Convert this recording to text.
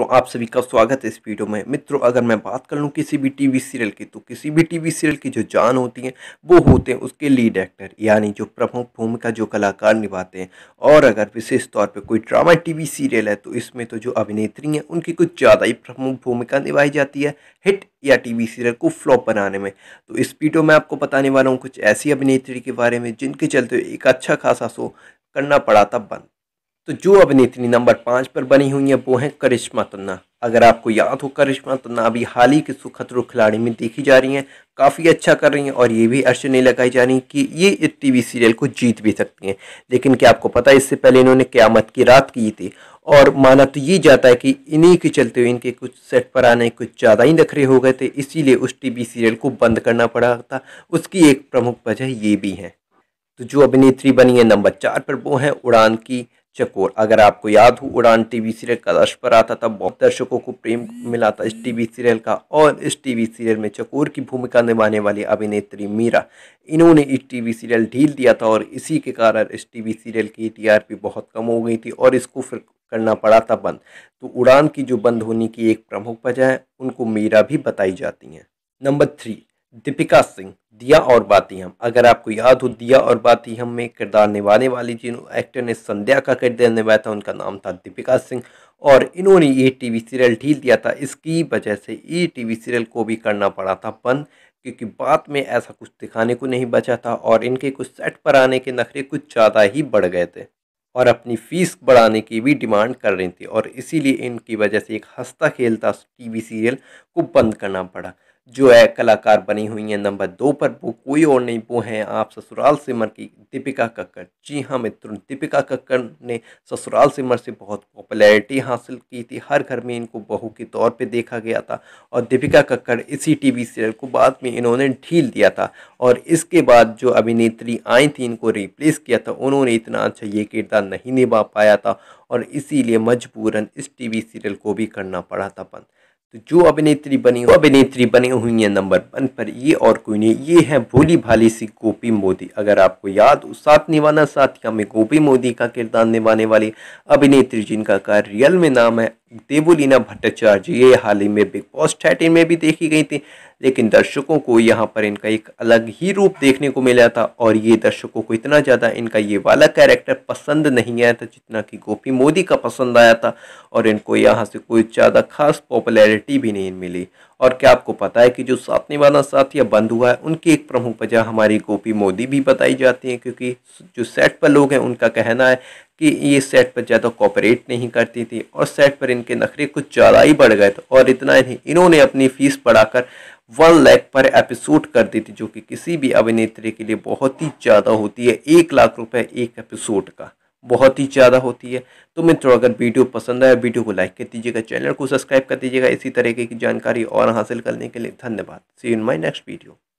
मित्रों आप सभी का स्वागत है इस वीडियो में मित्रों अगर मैं बात कर लूँ किसी भी टीवी सीरियल की तो किसी भी टीवी सीरियल की जो जान होती है वो होते हैं उसके लीड एक्टर यानी जो प्रमुख भूमिका जो कलाकार निभाते हैं और अगर विशेष तौर पे कोई ड्रामा टीवी सीरियल है तो इसमें तो जो अभिनेत्री हैं उनकी कुछ ज़्यादा ही प्रमुख भूमिका निभाई जाती है हिट या टी सीरियल को फ्लॉप बनाने में तो इस वीडियो में आपको बताने वाला हूँ कुछ ऐसी अभिनेत्री के बारे में जिनके चलते एक अच्छा खासा शो करना पड़ा था बंद तो जो अभिनेत्री नंबर पाँच पर बनी हुई हैं वो हैं करिश्मा तन्ना अगर आपको याद हो करिश्मा तन्ना अभी हाल ही के सुखतरो खिलाड़ी में देखी जा रही हैं काफ़ी अच्छा कर रही हैं और ये भी नहीं लगाई जा रही कि ये इस टीवी सीरियल को जीत भी सकती हैं लेकिन क्या आपको पता है इससे पहले इन्होंने क़्यामत की रात की थी और माना तो ये जाता है कि इन्हीं के चलते हुए इनके कुछ सेट पर आने कुछ ज़्यादा ही नखरे हो गए थे इसीलिए उस टी सीरियल को बंद करना पड़ा था उसकी एक प्रमुख वजह ये भी है तो जो अभिनेत्री बनी है नंबर चार पर वो हैं उड़ान की चकोर अगर आपको याद हो उड़ान टीवी सीरियल का रश पर आता था बहुत दर्शकों को प्रेम मिला था इस टीवी सीरियल का और इस टीवी सीरियल में चकोर की भूमिका निभाने वाली अभिनेत्री मीरा इन्होंने इस टीवी सीरियल ढील दिया था और इसी के कारण इस टीवी सीरियल की टीआरपी बहुत कम हो गई थी और इसको फिर करना पड़ा था बंद तो उड़ान की जो बंद होने की एक प्रमुख वजह है उनको मीरा भी बताई जाती हैं नंबर थ्री दीपिका सिंह दिया और बाती हम अगर आपको याद हो दिया और बाती हम में किरदार निभाने वाली जिन एक्टर ने संध्या का किरदार निभाया था उनका नाम था दीपिका सिंह और इन्होंने ये टीवी सीरियल ढील दिया था इसकी वजह से ये टीवी सीरियल को भी करना पड़ा था बंद क्योंकि बाद में ऐसा कुछ दिखाने को नहीं बचा था और इनके कुछ सेट पर आने के नखरे कुछ ज़्यादा ही बढ़ गए थे और अपनी फीस बढ़ाने की भी डिमांड कर रही थी और इसीलिए इनकी वजह से एक हंसता खेलता टीवी सीरियल को बंद करना पड़ा जो है कलाकार बनी हुई हैं नंबर दो पर वो कोई और नहीं वो हैं आप ससुराल सिमर की दीपिका कक्कर जी हाँ मित्रों दीपिका कक्कर ने ससुराल सिमर से बहुत पॉपुलैरिटी हासिल की थी हर घर में इनको बहू के तौर पे देखा गया था और दीपिका कक्कर इसी टीवी सीरियल को बाद में इन्होंने ढील दिया था और इसके बाद जो अभिनेत्री आई थी इनको रिप्लेस किया था उन्होंने इतना अच्छा ये किरदार नहीं निभा पाया था और इसीलिए मजबूरन इस टी सीरियल को भी करना पड़ा था बंद तो जो अभिनेत्री बनी हुई अभिनेत्री बनी हुई हैं नंबर वन पर ये और कोई नहीं ये है भोली भाली सी गोपी मोदी अगर आपको याद साथ निभाना साथिया में गोपी मोदी का किरदार निभाने वाली अभिनेत्री जिनका का रियल में नाम है देवोलीना भट्टाचार्य ये हाल ही में बिग बॉस थर्टीन में भी देखी गई थी लेकिन दर्शकों को यहाँ पर इनका एक अलग ही रूप देखने को मिला था और ये दर्शकों को इतना ज़्यादा इनका ये वाला कैरेक्टर पसंद नहीं आया था जितना कि गोपी मोदी का पसंद आया था और इनको यहाँ से कोई ज़्यादा खास पॉपुलैरिटी भी नहीं मिली और क्या आपको पता है कि जो साथ वाला साथ या बंद हुआ है उनकी एक प्रमुख वजह हमारी गोपी मोदी भी बताई जाती हैं क्योंकि जो सेट पर लोग हैं उनका कहना है कि ये सेट पर ज़्यादा कॉपरेट नहीं करती थी और सेट पर इनके नखरे कुछ ज़्यादा ही बढ़ गए थे और इतना ही इन्होंने अपनी फ़ीस बढ़ाकर वन लाख पर एपिसोड कर दी थी जो कि किसी भी अभिनेत्री के लिए बहुत ही ज़्यादा होती है एक लाख रुपए एक एपिसोड का बहुत ही ज़्यादा होती है तो मित्रों अगर वीडियो पसंद आया वीडियो को लाइक कर दीजिएगा चैनल को सब्सक्राइब कर दीजिएगा इसी तरीके की जानकारी और हासिल करने के लिए धन्यवाद सी इन माई नेक्स्ट वीडियो